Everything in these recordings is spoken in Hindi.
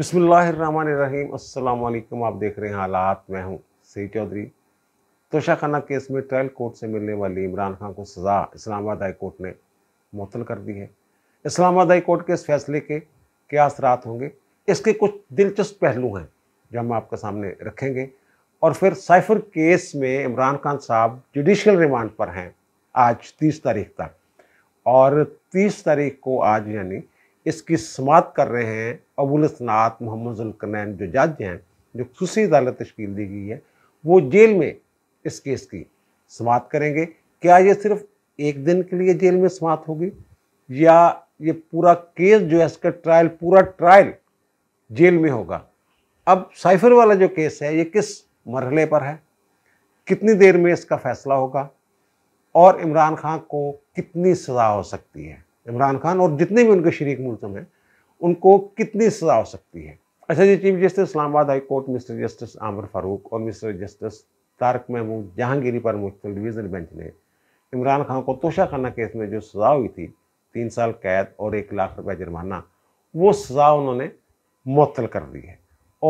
अस्सलाम अल्लाम आप देख रहे हैं हालात मैं हूँ सही चौधरी तोशाखाना केस में ट्रायल कोर्ट से मिलने वाली इमरान खान को सज़ा इस्लामाबाद हाई कोर्ट ने मुतल कर दी है इस्लामाबाद हाई कोर्ट के इस फैसले के क्या असरात होंगे इसके कुछ दिलचस्प पहलू हैं जो हम आपके सामने रखेंगे और फिर साइफर केस में इमरान खान साहब जुडिशल रिमांड पर हैं आज तीस तारीख तक और तीस तारीख को आज यानी इसकी समाप्त कर रहे हैं अबुलसनात मोहम्मद जुलकनैन जो जज हैं जो खुशी अदालत तश्कील दी गई है वो जेल में इस केस की समाप्त करेंगे क्या ये सिर्फ एक दिन के लिए जेल में समाप्त होगी या ये पूरा केस जो है इसका ट्रायल पूरा ट्रायल जेल में होगा अब साइफर वाला जो केस है ये किस मरहले पर है कितनी देर में इसका फैसला होगा और इमरान खान को कितनी सज़ा हो सकती है इमरान खान और जितने भी उनके शरीक मुल्जम हैं उनको कितनी सजा हो सकती है अच्छा जी chief justice Islamabad high court mister justice Aamir Farooq और मिस्टर जस्टिस तारक महमूद जहांगीरी पर मुश्तल डिवीज़न बेंच ने इमरान खान को तोशाखाना केस में जो सज़ा हुई थी तीन साल कैद और एक लाख रुपये जुर्माना वो सज़ा उन्होंने मअतल कर दी है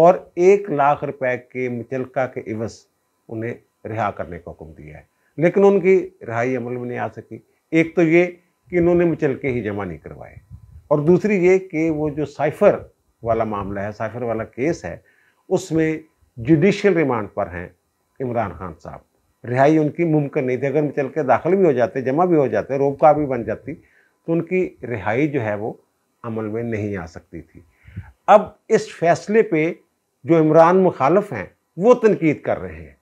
और एक लाख रुपए के मुचलका के इवस उन्हें रिहा करने का हुक्म दिया है लेकिन उनकी रिहाई अमल में नहीं आ सकी एक तो ये कि इन्होंने मुचलके ही जमा नहीं करवाए और दूसरी ये कि वो जो साइफर वाला मामला है साइफर वाला केस है उसमें जुडिशल रिमांड पर हैं इमरान खान साहब रिहाई उनकी मुमकिन नहीं थी अगर चल के दाखिल भी हो जाते जमा भी हो जाते रोबका भी बन जाती तो उनकी रिहाई जो है वो अमल में नहीं आ सकती थी अब इस फैसले पे जो इमरान मुखालफ हैं वो तनकीद कर रहे हैं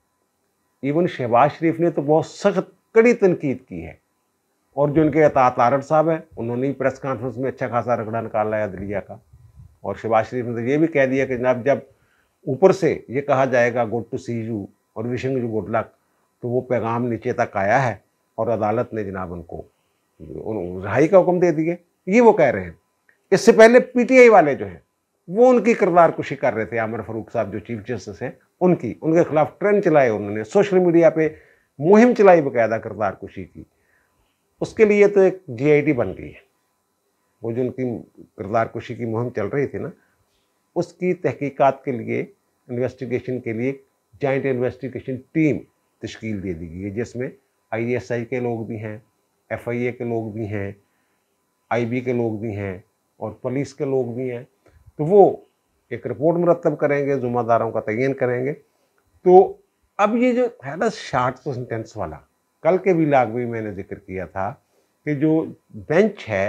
इवन शहबाज शरीफ ने तो बहुत सख्त कड़ी तनकीद की है और जो इनके अतात आरड साहब हैं उन्होंने भी प्रेस कॉन्फ्रेंस में अच्छा खासा रगड़ा निकाला है अदलिया का और शहबाज शरीफ ने तो ये भी कह दिया कि जनाब जब ऊपर से ये कहा जाएगा गुड टू सी यू और विशिंग यू गुड लक तो वो पैगाम नीचे तक आया है और अदालत ने जनाब उनको रहाई का हुक्म दे दिए ये वो कह रहे हैं इससे पहले पीटीआई वाले जो हैं वो उनकी किरदार कुशी कर रहे थे आमिर फरूक साहब जो चीफ जस्टिस हैं उनकी उनके खिलाफ ट्रेंड चलाए उन्होंने सोशल मीडिया पे मुहिम चलाई बकायदा किरदार कुशी की उसके लिए तो एक जीआईटी बन गई है वो जो उनकी किरदार कुशी की मुहिम चल रही थी ना उसकी तहकीकात के लिए इन्वेस्टिगेशन के लिए जॉइंट इन्वेस्टिगेशन टीम तश्कील दे दी गई है जिसमें आईएसआई के लोग भी हैं एफआईए के लोग भी हैं आईबी के लोग भी हैं और पुलिस के लोग भी हैं तो वो एक रिपोर्ट मुरतब करेंगे जुम्मेदारों का तयन करेंगे तो अब ये जो है ना शार्ट सेंटेंस वाला कल के भी लाग में मैंने जिक्र किया था कि जो बेंच है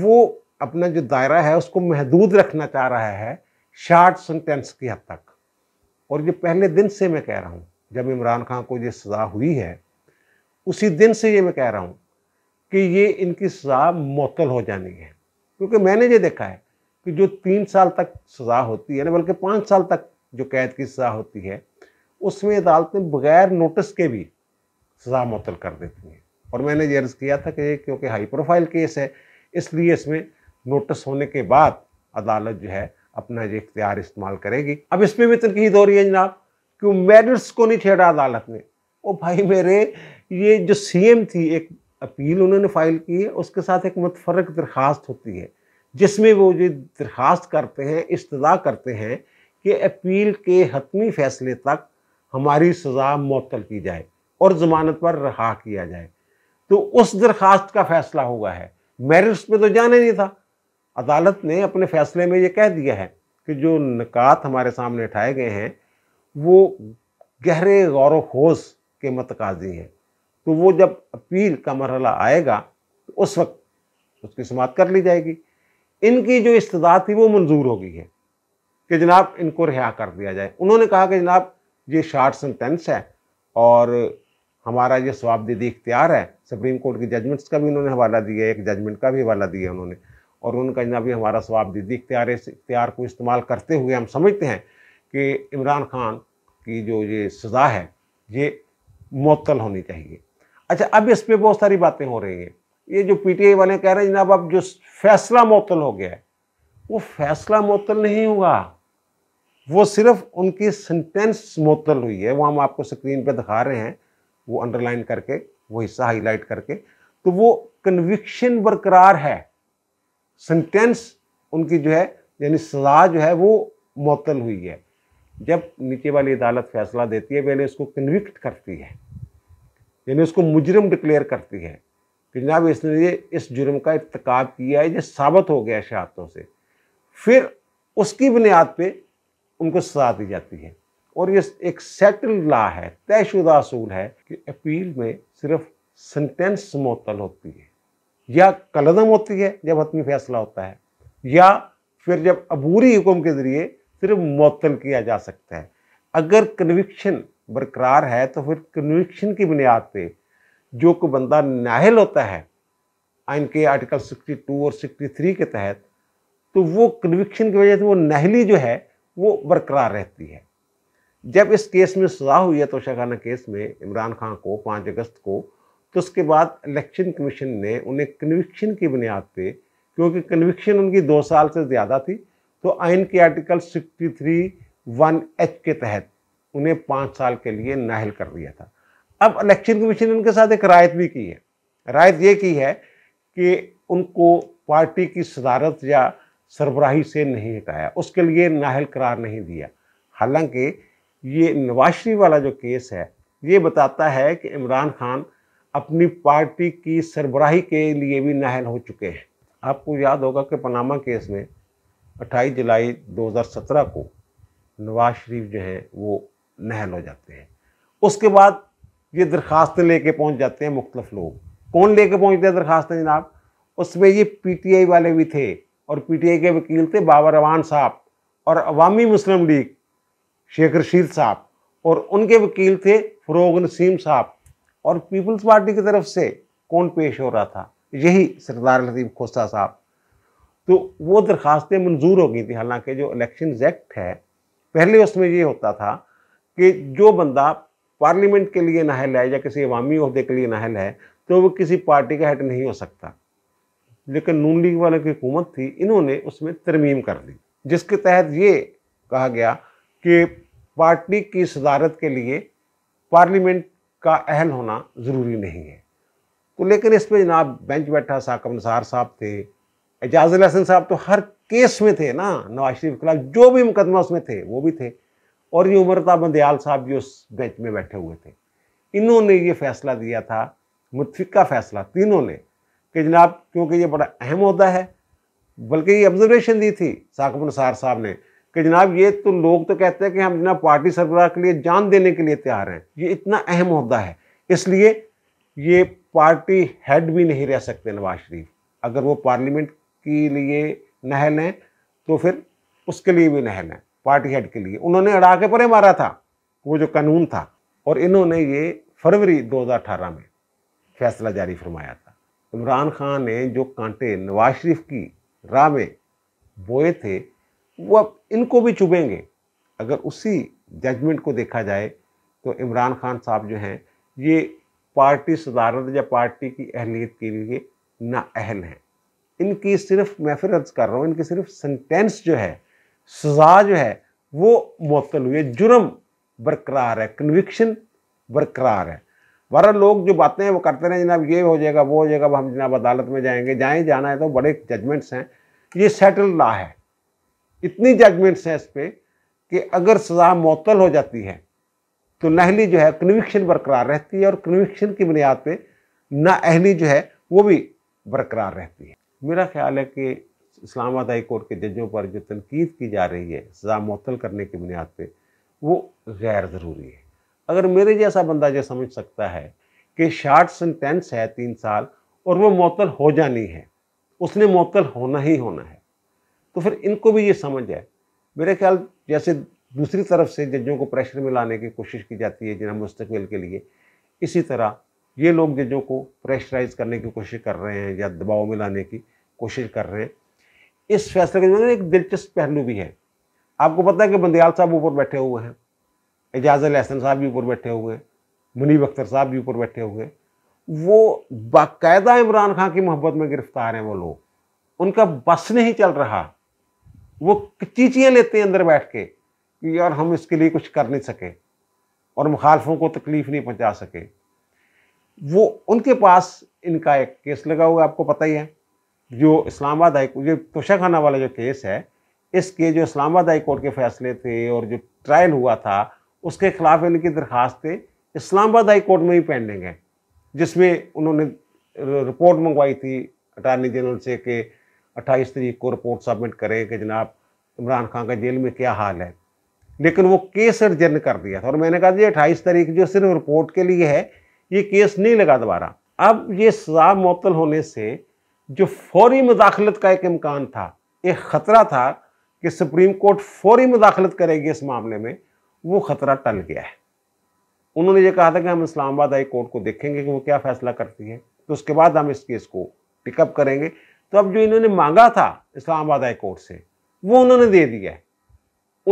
वो अपना जो दायरा है उसको महदूद रखना चाह रहा है शार्ट सेंटेंस की हद तक और ये पहले दिन से मैं कह रहा हूँ जब इमरान खान को ये सज़ा हुई है उसी दिन से ये मैं कह रहा हूँ कि ये इनकी सज़ा मअतल हो जानी है क्योंकि मैंने ये देखा है कि जो तीन साल तक सज़ा होती है ना बल्कि पाँच साल तक जो कैद की सज़ा होती है उसमें अदालतें बगैर नोटिस के भी सज़ा मुतल कर देती हैं और मैंने ये अर्ज़ किया था कि क्योंकि हाई प्रोफाइल केस है इसलिए इसमें नोटिस होने के बाद अदालत जो है अपना ये इख्तियार इस्तेमाल करेगी अब इसमें भी तनकीद हो रही है जनाब क्यों मेरिट्स को नहीं छेड़ा अदालत ने ओ भाई मेरे ये जो एम थी एक अपील उन्होंने फाइल की है उसके साथ एक मतफरक दरख्वास्त होती है जिसमें वो ये दरख्वास्त करते हैं इस्तदा करते हैं कि अपील के हतमी फैसले तक हमारी सज़ा मअतल की जाए और ज़मानत पर रहा किया जाए तो उस दरखास्त का फैसला हुआ है मेरिट्स पे तो जाने नहीं था अदालत ने अपने फैसले में ये कह दिया है कि जो निकात हमारे सामने उठाए गए हैं वो गहरे गौर वोस के मतकाजी हैं तो वो जब अपील का मरहला आएगा तो उस वक्त उसकी समात कर ली जाएगी इनकी जो इस्तदाद थी वो मंजूर हो गई है कि जनाब इनको रिहा कर दिया जाए उन्होंने कहा कि जनाब ये शार्ट सेंटेंस है और हमारा ये स्वाबदेदी इख्तियार है सुप्रीम कोर्ट की जजमेंट्स का भी उन्होंने हवाला दिया एक जजमेंट का भी हवाला दिया उन्होंने और उनका जनाब हमारा दीदी इख्तियार इस इख्तियार को इस्तेमाल करते हुए हम समझते हैं कि इमरान खान की जो ये सज़ा है ये मअतल होनी चाहिए अच्छा अब इस पर बहुत सारी बातें हो रही हैं ये जो पीटीआई वाले कह रहे हैं जनाब अब जो फैसला मअतल हो गया है वो फैसला मअतल नहीं हुआ वो सिर्फ उनकी सेंटेंस मअतल हुई है वो हम आपको स्क्रीन पर दिखा रहे हैं वो अंडरलाइन करके वो हिस्सा हाईलाइट करके तो वो कन्विक्शन बरकरार है सेंटेंस उनकी जो है यानी सजा जो है वो मअतल हुई है जब नीचे वाली अदालत फैसला देती है पहले उसको कन्विक्ट करती है यानी उसको मुजरम डिक्लेयर करती है कि जनाब इसने ये इस जुर्म का इतकाब किया है ये साबित हो गया शहादतों से फिर उसकी बुनियाद पे उनको सजा दी जाती है और ये एक सेटल ला है तयशुदा असूल है कि अपील में सिर्फ सेंटेंस मअतल होती है या कलदम होती है जब हतमी फैसला होता है या फिर जब अबूरी हुक्म के ज़रिए सिर्फ मअतल किया जा सकता है अगर कन्विक्शन बरकरार है तो फिर कन्विक्शन की बुनियाद पर जो कोई बंदा नाहल होता है आइन के आर्टिकल 62 और 63 के तहत तो वो कन्विक्शन की वजह से वो नहली जो है वो बरकरार रहती है जब इस केस में सजा हुई है तोशाखाना केस में इमरान खान को पाँच अगस्त को तो उसके बाद इलेक्शन कमीशन ने उन्हें कन्विक्शन की बुनियाद पे क्योंकि कन्विक्शन उनकी दो साल से ज़्यादा थी तो आइन के article sixty three one H के तहत उन्हें पाँच साल के लिए नाहल कर दिया था अब इलेक्शन कमीशन ने उनके साथ एक रायत भी की है रायत ये की है कि उनको पार्टी की सदारत या सरबराही से नहीं हटाया उसके लिए नाहल करार नहीं दिया हालांकि ये नवाज शरीफ वाला जो केस है ये बताता है कि इमरान खान अपनी पार्टी की सरबराही के लिए भी नाहल हो चुके हैं आपको याद होगा कि पनामा केस में 28 जुलाई 2017 को नवाज शरीफ जो हैं वो नहल हो जाते हैं उसके बाद ये दरख्वास्तें लेके पहुंच जाते हैं मुख्तफ लोग कौन लेके पहुंचते हैं दरख्वास्तें जनाब उसमें ये पीटीआई वाले भी थे और पीटीआई के वकील थे बाबा रवान साहब और अवामी मुस्लिम लीग शेख रशीद साहब और उनके वकील थे फरोग नसीम साहब और पीपल्स पार्टी की तरफ से कौन पेश हो रहा था यही सरदार लतीफ़ खोसा साहब तो वो दरख्वास्तें मंजूर हो गई थी हालांकि जो इलेक्शन एक्ट है पहले उसमें ये होता था कि जो बंदा पार्लियामेंट के लिए नाहल है या किसी अवामी अहदे के लिए नाहल है तो वो किसी पार्टी का हेड नहीं हो सकता लेकिन नून लीग वालों की हुकूमत थी इन्होंने उसमें तरमीम कर दी जिसके तहत ये कहा गया कि पार्टी की सदारत के लिए पार्लियामेंट का अहल होना ज़रूरी नहीं है तो लेकिन इसमें जनाब बेंच बैठा साकब नसार साहब थे एजाज हसन साहब तो हर केस में थे ना नवाज शरीफ खिलाफ जो भी मुकदमा उसमें थे वो भी थे और ये उम्रता बंदयाल साहब जो उस बेंच में बैठे हुए थे इन्होंने ये फैसला दिया था मुतफिका फैसला तीनों ने कि जनाब क्योंकि ये बड़ा अहम होता है बल्कि ये ऑब्जर्वेशन दी थी साकब नसार साहब ने कि जनाब ये तो लोग तो कहते हैं कि हम जनाब पार्टी सरबराह के लिए जान देने के लिए तैयार हैं ये इतना अहम अहदा है इसलिए ये पार्टी हेड भी नहीं रह सकते नवाज शरीफ अगर वो पार्लियामेंट के लिए नहल हैं तो फिर उसके लिए भी नहल हैं पार्टी हेड के लिए उन्होंने अड़ा के परे मारा था वो जो कानून था और इन्होंने ये फरवरी 2018 में फैसला जारी फरमाया था इमरान खान ने जो कांटे नवाज शरीफ की राह में बोए थे वो अब इनको भी चुभेंगे अगर उसी जजमेंट को देखा जाए तो इमरान खान साहब जो हैं ये पार्टी सदारत या पार्टी की अहलियत के लिए अहल हैं इनकी सिर्फ मैं फिर अर्ज कर रहा हूँ इनकी सिर्फ सेंटेंस जो है सज़ा जो है वो मअतल हुई है जुर्म बरकरार है कन्विक्शन बरकरार है वरना लोग जो बातें हैं वो करते रहे जनाब ये हो जाएगा वो हो जाएगा हम जनाब अदालत में जाएंगे जाएँ जाना है तो बड़े जजमेंट्स हैं ये सेटल ला है इतनी जजमेंट्स हैं इस पर कि अगर सजा मअतल हो जाती है तो नाहली जो है कन्विक्शन बरकरार रहती है और कन्विक्शन की बुनियाद पर नाअहली जो है वो भी बरकरार रहती है मेरा ख्याल है कि इस्लामाबाद हाई कोर्ट के जजों पर जो तनकीद की जा रही है सजा मअतल करने की बुनियाद पर वो गैर ज़रूरी है अगर मेरे जैसा बंदा जो समझ सकता है कि शार्ट सेंटेंस है तीन साल और वो मअतल हो जानी है उसने मअतल होना ही होना है तो फिर इनको भी ये समझ जाए मेरे ख्याल जैसे दूसरी तरफ से जजों को प्रेशर में लाने की कोशिश की जाती है जिन्हें मुस्तबिल के लिए इसी तरह ये लोग जजों को प्रेशराइज करने की कोशिश कर रहे हैं या दबाव में लाने की कोशिश कर रहे हैं इस फैसले के एक दिलचस्प पहलू भी है आपको पता है कि बंदयाल साहब ऊपर बैठे हुए हैं एजाज लहसन साहब भी ऊपर बैठे हुए हैं मुनीब अख्तर साहब भी ऊपर बैठे हुए हैं वो बाकायदा इमरान खान की मोहब्बत में गिरफ्तार हैं वो लोग उनका बस नहीं चल रहा वो चीचियाँ लेते हैं अंदर बैठ के कि यार हम इसके लिए कुछ कर नहीं सके और मुखालफों को तकलीफ नहीं पहुंचा सके वो उनके पास इनका एक केस लगा हुआ आपको पता ही है जो इस्लामाबाद हाई जो तोशा खाना वाला जो केस है इसके जो इस्लामाबाद हाई कोर्ट के फैसले थे और जो ट्रायल हुआ था उसके खिलाफ इनकी दरख्वास्तें इस्लामाबाद हाई कोर्ट में ही पेंडिंग है जिसमें उन्होंने रिपोर्ट मंगवाई थी अटारनी जनरल से कि अट्ठाईस तरीक को रिपोर्ट सबमिट करें कि जनाब इमरान खान का जेल में क्या हाल है लेकिन वो केस रिजर्न कर दिया था और मैंने कहा जी अट्ठाईस तारीख जो सिर्फ रिपोर्ट के लिए है ये केस नहीं लगा दोबारा अब ये सजा मअतल होने से जो फौरी मुदाखलत का एक इम्कान था एक ख़तरा था कि सुप्रीम कोर्ट फौरी मुदाखलत करेगी इस मामले में वो ख़तरा टल गया है उन्होंने ये कहा था कि हम इस्लामाबाद हाई कोर्ट को देखेंगे कि वो क्या फ़ैसला करती है तो उसके बाद हम इस केस को पिकअप करेंगे तो अब जो इन्होंने मांगा था इस्लामाबाद हाई कोर्ट से वो उन्होंने दे दिया है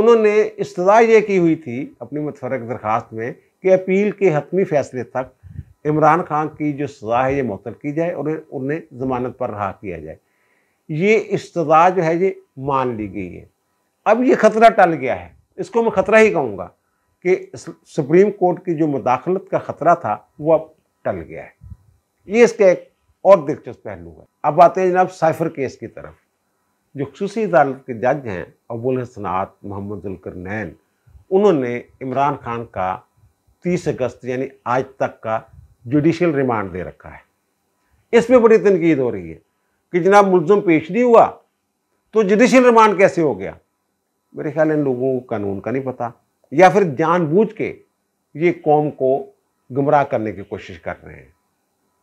उन्होंने इस्तः ये की हुई थी अपनी मतफरक दरख्वास्त में कि अपील के हतमी फैसले तक इमरान खान की जो सजा है ये मुतल की जाए और उन्हें ज़मानत पर रहा किया जाए ये इस्तः जो है ये मान ली गई है अब ये ख़तरा टल गया है इसको मैं ख़तरा ही कहूँगा कि सुप्रीम कोर्ट की जो मुदाखलत का ख़तरा था वो अब टल गया है ये इसका एक और दिलचस्प पहलू है अब आते हैं जनाब साइफर केस की तरफ जो खसूसी अदालत के जज हैं अबुल हसनात मोहम्मद नैन उन्होंने इमरान खान का 30 अगस्त यानी आज तक का जुडिशल रिमांड दे रखा है इसमें बड़ी तनकीद हो रही है कि जनाब मुलजम पेश नहीं हुआ तो जुडिशल रिमांड कैसे हो गया मेरे ख्याल इन लोगों को कानून का नहीं पता या फिर जानबूझ के ये कौम को गुमराह करने की कोशिश कर रहे हैं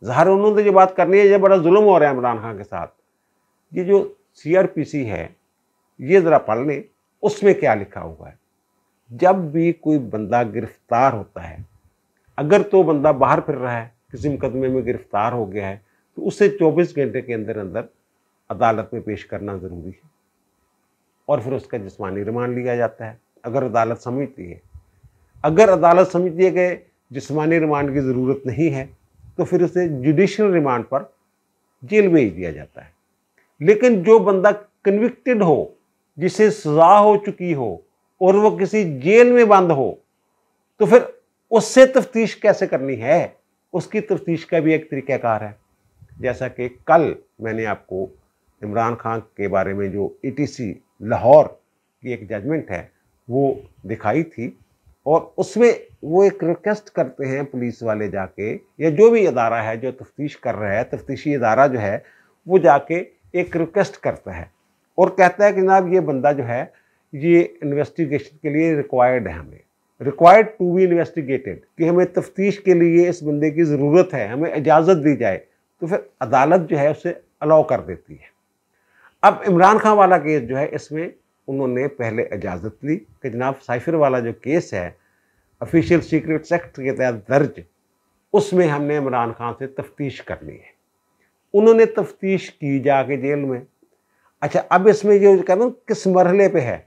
ज़ाहिर उन्होंने जो बात करनी है ये बड़ा जुल्म हो रहा है इमरान खान के साथ ये जो सी है ये ज़रा पढ़ लें उसमें क्या लिखा हुआ है जब भी कोई बंदा गिरफ्तार होता है अगर तो बंदा बाहर फिर रहा है किसी मुकदमे में गिरफ्तार हो गया है तो उसे 24 घंटे के अंदर अंदर अदालत में पेश करना ज़रूरी है और फिर उसका जिसमानी रिमांड लिया जाता है अगर अदालत समझती है अगर अदालत समझती है कि जिसमानी रिमांड की ज़रूरत नहीं है तो फिर उसे जुडिशियल रिमांड पर जेल भेज दिया जाता है लेकिन जो बंदा कन्विक्टेड हो जिसे सजा हो चुकी हो और वो किसी जेल में बंद हो तो फिर उससे तफ्तीश कैसे करनी है उसकी तफ्तीश का भी एक तरीक़ाकार है जैसा कि कल मैंने आपको इमरान खान के बारे में जो ईटीसी e लाहौर की एक जजमेंट है वो दिखाई थी और उसमें वो एक रिक्वेस्ट करते हैं पुलिस वाले जाके या जो भी अदारा है जो तफ्तीश कर रहा है तफ्तीशी अदारा जो है वो जाके एक रिक्वेस्ट करता है और कहता है कि जनाब ये बंदा जो है ये इन्वेस्टिगेशन के लिए रिक्वायर्ड है हमें रिक्वायर्ड टू बी इन्वेस्टिगेटेड कि हमें तफ्तीश के लिए इस बंदे की ज़रूरत है हमें इजाज़त दी जाए तो फिर अदालत जो है उसे अलाउ कर देती है अब इमरान खान वाला केस जो है इसमें उन्होंने पहले इजाज़त ली कि जनाब साइफर वाला जो केस है ऑफिशियल सीक्रेट एक्ट के तहत दर्ज उसमें हमने इमरान खान से तफ्तीश करनी है उन्होंने तफ्तीश की जाके जेल में अच्छा अब इसमें ये कह रहा किस मरहले पे है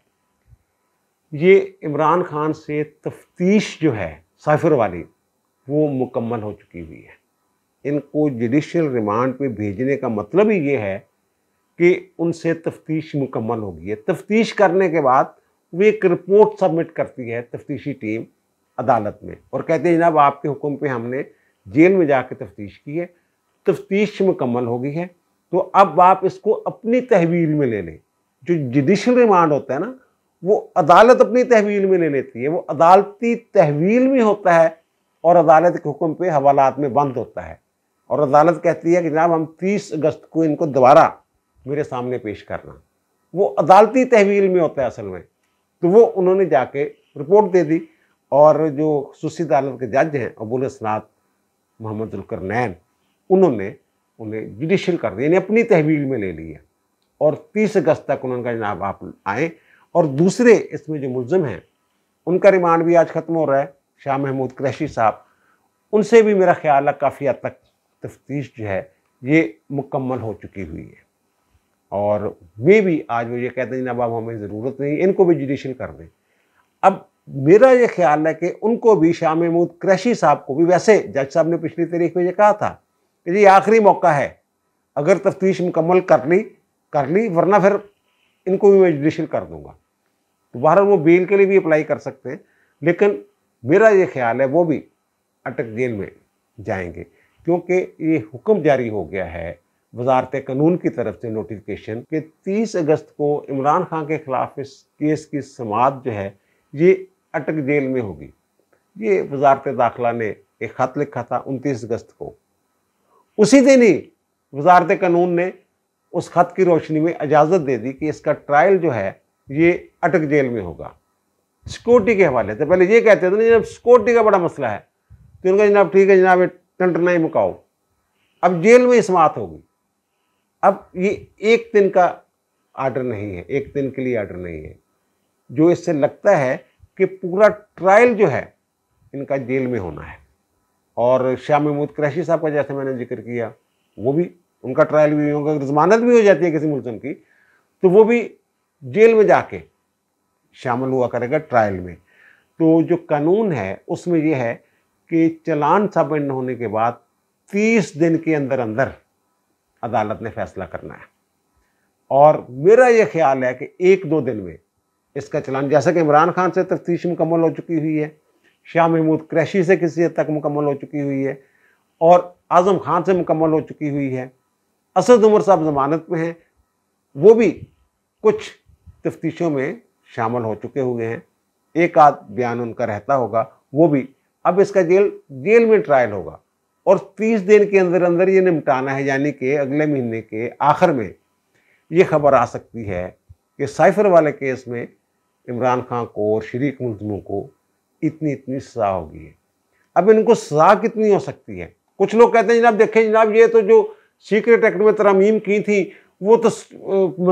ये इमरान खान से तफ्तीश जो है साइफर वाली वो मुकम्मल हो चुकी हुई है इनको जुडिशल रिमांड पे भेजने का मतलब ही ये है कि उनसे तफ्तीश मुकम्मल होगी है तफ्तीश करने के बाद वे एक रिपोर्ट सबमिट करती है तफ्तीशी टीम अदालत में और कहते हैं जनाब आपके हुक्म पे हमने जेल में कर तफ्तीश की है तफ्तीश मुकम्मल हो गई है तो अब आप इसको अपनी तहवील में ले लें जो जुडिशल रिमांड होता है ना वो अदालत अपनी तहवील में ले लेती है वो अदालती तहवील में होता है और अदालत के हुक्म पे हवालात में बंद होता है और अदालत कहती है कि जनाब हम 30 अगस्त को इनको दोबारा मेरे सामने पेश करना वो अदालती तहवील में होता है असल में तो वो उन्होंने जाके रिपोर्ट दे दी और जो सुशीद अदालत के जज हैं अबुल सनात मोहम्मद नैन उन्होंने उन्हें जुडिशल कर दिया यानी अपनी तहवील में ले लिया और 30 अगस्त तक उन्होंने कहा जनाब आप आएँ और दूसरे इसमें जो मुलजम हैं उनका रिमांड भी आज ख़त्म हो रहा है शाह महमूद क्रैशी साहब उनसे भी मेरा ख्याल है काफ़ी हद तक तफ्तीश जो है ये मुकम्मल हो चुकी हुई है और वे भी आज वो ये कहते हैं जनाब अब हमें ज़रूरत नहीं इनको भी जुडिशल कर दें अब मेरा ये ख्याल है कि उनको भी शाह महमूद क्रैशी साहब को भी वैसे जज साहब ने पिछली तारीख में ये कहा था कि ये आखिरी मौका है अगर तफ्तीश मुकम्मल कर ली कर ली वरना फिर इनको भी मैं जुडिशल कर दूंगा तो बाहर वो बेल के लिए भी अप्लाई कर सकते हैं लेकिन मेरा ये ख्याल है वो भी अटक जेल में जाएंगे क्योंकि ये हुक्म जारी हो गया है वजारत कानून की तरफ से नोटिफिकेशन कि 30 अगस्त को इमरान खान के ख़िलाफ़ इस केस की समात जो है ये अटक जेल में होगी ये वजारत दाखिला ने एक ख़त लिखा था उनतीस अगस्त को उसी दिन ही वजारत कानून ने उस ख़त की रोशनी में इजाज़त दे दी कि इसका ट्रायल जो है ये अटक जेल में होगा सिक्योरिटी के हवाले से पहले ये कहते थे ना जनाब सिक्योरिटी का बड़ा मसला है तो उनका जनाब ठीक है जनाब टंटना ही मुकाओ अब जेल में इसमात होगी अब ये एक दिन का आर्डर नहीं है एक दिन के लिए आर्डर नहीं है जो इससे लगता है कि पूरा ट्रायल जो है इनका जेल में होना है और श्याम महमूद क्रैशी साहब का जैसे मैंने जिक्र किया वो भी उनका ट्रायल भी होगा जमानत भी हो जाती है किसी मुलजम की तो वो भी जेल में जाके शामिल हुआ करेगा ट्रायल में तो जो कानून है उसमें यह है कि चलान सबमिट होने के बाद 30 दिन के अंदर अंदर अदालत ने फैसला करना है और मेरा ये ख्याल है कि एक दो दिन में इसका चलान जैसा कि इमरान खान से तफ्तीश मुकम्मल हो चुकी हुई है शाह महमूद क्रैशी से किसी हद तक मुकम्मल हो चुकी हुई है और आज़म खान से मुकम्मल हो चुकी हुई है असद उमर साहब जमानत में हैं वो भी कुछ तफ्तीशों में शामिल हो चुके हुए हैं एक आध बयान उनका रहता होगा वो भी अब इसका जेल जेल में ट्रायल होगा और 30 दिन के अंदर अंदर ये निपटाना है यानी कि अगले महीने के आखिर में ये खबर आ सकती है कि साइफर वाले केस में इमरान खान को और शरीक मुलजमों को इतनी इतनी सजा होगी है अब इनको सजा कितनी हो सकती है कुछ लोग कहते हैं जनाब देखें जनाब ये तो जो सीक्रेट एक्ट में तरमीम की थी वो तो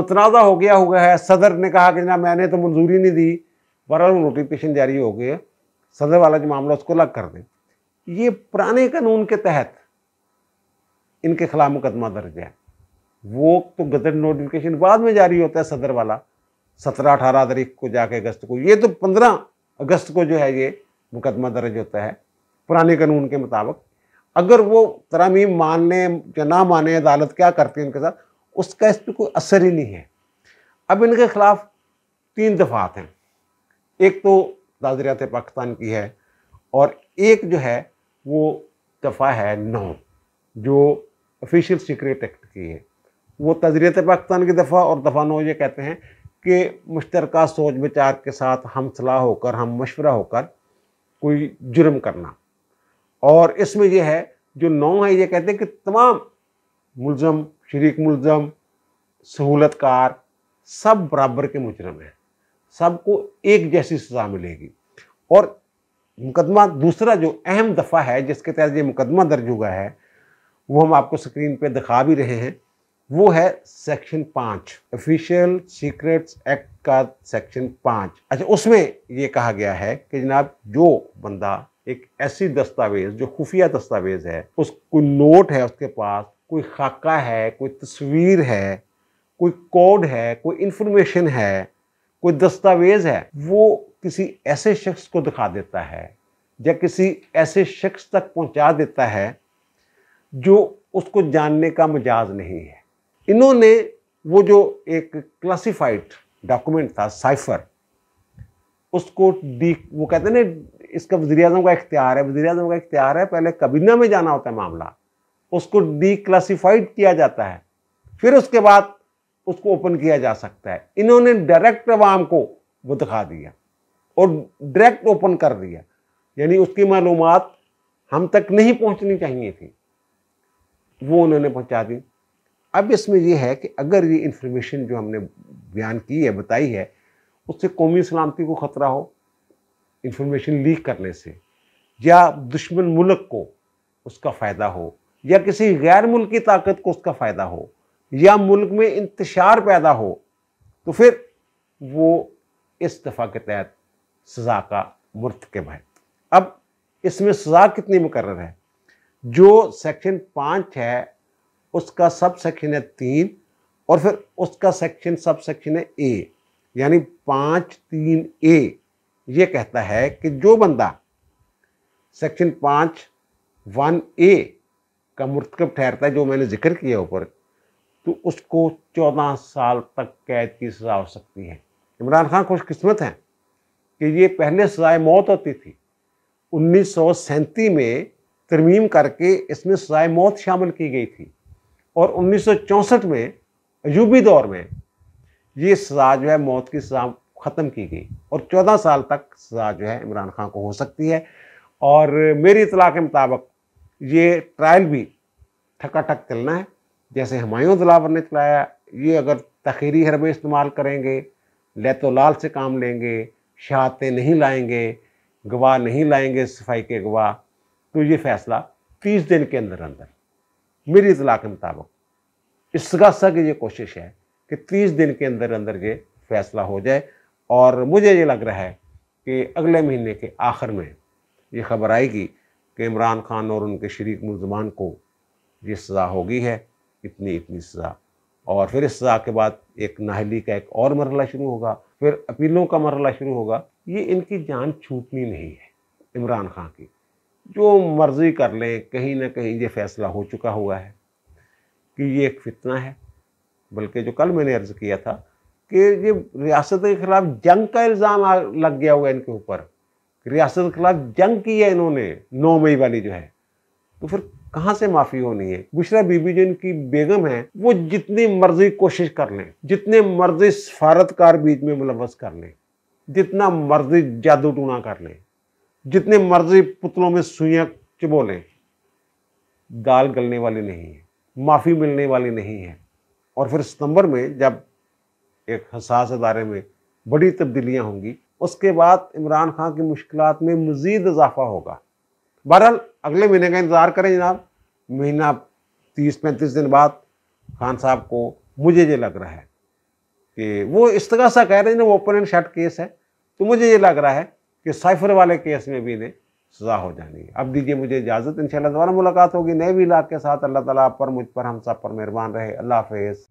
मतनाज़ा हो गया हुआ है सदर ने कहा कि जनाब मैंने तो मंजूरी नहीं दी बहरहाल नोटिफिकेशन जारी हो गया सदर वाला जो मामला उसको अलग कर दें ये पुराने कानून के तहत इनके खिलाफ मुकदमा दर्ज है वो तो गजट नोटिफिकेशन बाद में जारी होता है सदर वाला सत्रह अठारह तारीख को जाके अगस्त को ये तो पंद्रह अगस्त को जो है ये मुकदमा दर्ज होता है पुराने कानून के मुताबिक अगर वो तरामीम लें या ना माने अदालत क्या करती है इनके साथ उसका इस पर कोई असर ही नहीं है अब इनके खिलाफ तीन दफात हैं एक तो ताजरियात पाकिस्तान की है और एक जो है वो दफ़ा है नौ जो ऑफिशियल सीक्रेट एक्ट की है वो तजरियत पाकिस्तान की दफ़ा और दफ़ा नौ ये कहते हैं कि मुश्तरक सोच विचार के साथ हम सलाह होकर हम मशवरा होकर कोई जुर्म करना और इसमें यह है जो नौ है ये कहते हैं कि तमाम मुलम शरीक सहूलत सहूलतकार सब बराबर के मुजरम हैं सबको एक जैसी सज़ा मिलेगी और मुकदमा दूसरा जो अहम दफ़ा है जिसके तहत ये मुकदमा दर्ज हुआ है वो हम आपको स्क्रीन पे दिखा भी रहे हैं वो है सेक्शन पाँच ऑफिशियल सीक्रेट्स एक्ट का सेक्शन पाँच अच्छा उसमें ये कहा गया है कि जनाब जो बंदा एक ऐसी दस्तावेज़ जो खुफिया दस्तावेज़ है उस कोई नोट है उसके पास कोई खाका है कोई तस्वीर है कोई कोड है कोई इंफॉर्मेशन है कोई दस्तावेज़ है वो किसी ऐसे शख्स को दिखा देता है या किसी ऐसे शख्स तक पहुंचा देता है जो उसको जानने का मजाज नहीं है इन्होंने वो जो एक क्लासिफाइड डॉक्यूमेंट था साइफर उसको डी वो कहते हैं ना इसका वजी अजम का इख्तियार है वजी अजम का इख्तियार है पहले कबीना में जाना होता है मामला उसको डी क्लासीफाइड किया जाता है फिर उसके बाद उसको ओपन किया जा सकता है इन्होंने डायरेक्ट आवाम को वो दिखा दिया और डायरेक्ट ओपन कर दिया यानी उसकी मालूम हम तक नहीं पहुंचनी चाहिए थी वो उन्होंने पहुंचा दी अब इसमें यह है कि अगर ये इन्फॉर्मेशन जो हमने बयान की है बताई है उससे कौमी सलामती को ख़तरा हो इन्फॉर्मेशन लीक करने से या दुश्मन मुल्क को उसका फ़ायदा हो या किसी गैर मुल्की ताकत को उसका फ़ायदा हो या मुल्क में इंतशार पैदा हो तो फिर वो इस दफ़ा के तहत सज़ा का मुर्तकब है अब इसमें सज़ा कितनी मुकर है जो सेक्शन पाँच है उसका सब सेक्शन है तीन और फिर उसका सेक्शन सब सेक्शन है ए यानी पाँच तीन ए ये कहता है कि जो बंदा सेक्शन पाँच वन ए का मुर्तकब ठहरता है जो मैंने जिक्र किया ऊपर तो उसको चौदह साल तक कैद की सज़ा हो सकती है इमरान खान खुशकस्मत हैं कि ये पहले सजाए मौत होती थी उन्नीस में तरमीम करके इसमें सजाए मौत शामिल की गई थी और उन्नीस में अयूबी दौर में ये सजा जो है मौत की सजा ख़त्म की गई और 14 साल तक सजा जो है इमरान खान को हो सकती है और मेरी इतला के मुताबिक ये ट्रायल भी ठका ठक चलना है जैसे हमायूं दिलावर ने चलाया ये अगर तखीरी हरबे इस्तेमाल करेंगे लेतो लाल से काम लेंगे शहादतें नहीं लाएंगे गवाह नहीं लाएंगे सफाई के गवाह तो ये फैसला तीस दिन के अंदर अंदर मेरी इतला के मुताबिक इसका की ये कोशिश है कि तीस दिन के अंदर अंदर ये फैसला हो जाए और मुझे ये लग रहा है कि अगले महीने के आखिर में ये खबर आएगी कि इमरान खान और उनके शरीक मुलजमान को ये सज़ा होगी है इतनी इतनी सज़ा और फिर इस सज़ा के बाद एक नाहली का एक और मरला शुरू होगा फिर अपीलों का मरला शुरू होगा ये इनकी जान छूटनी नहीं है इमरान खान की जो मर्जी कर लें कहीं ना कहीं ये फैसला हो चुका हुआ है कि ये एक फितना है बल्कि जो कल मैंने अर्ज़ किया था कि ये रियासत के ख़िलाफ़ जंग का इल्ज़ाम लग गया हुआ है इनके ऊपर रियासत के ख़िलाफ़ जंग की है इन्होंने नौ मई वाली जो है तो फिर कहाँ से माफी होनी है बुशरा बीबी जो इनकी बेगम है वो जितनी मर्जी कोशिश कर लें जितने मर्जी सफारतकार बीच में मुलवस कर लें जितना मर्जी जादू टूना कर लें जितने मर्जी पुतलों में सुइयाँ चुबो लें दाल गलने वाली नहीं है माफ़ी मिलने वाली नहीं है और फिर सितंबर में जब एक हसास अदारे में बड़ी तब्दीलियाँ होंगी उसके बाद इमरान खान की मुश्किल में मज़ीद इजाफा होगा बहरहाल अगले महीने का इंतज़ार करें जनाब महीना तीस पैंतीस दिन बाद खान साहब को मुझे ये लग रहा है कि वो इस तरह सा कह रहे हैं वो ओपन एंड शर्ट केस है तो मुझे ये लग रहा है कि साइफर वाले केस में भी इन्हें सज़ा हो जानी है अब दीजिए मुझे इजाज़त इन दोबारा मुलाकात होगी नए भी इलाक के साथ अल्लाह ताला पर मुझ पर हम सब पर मेहरबान रहे अल्लाह हाफिज़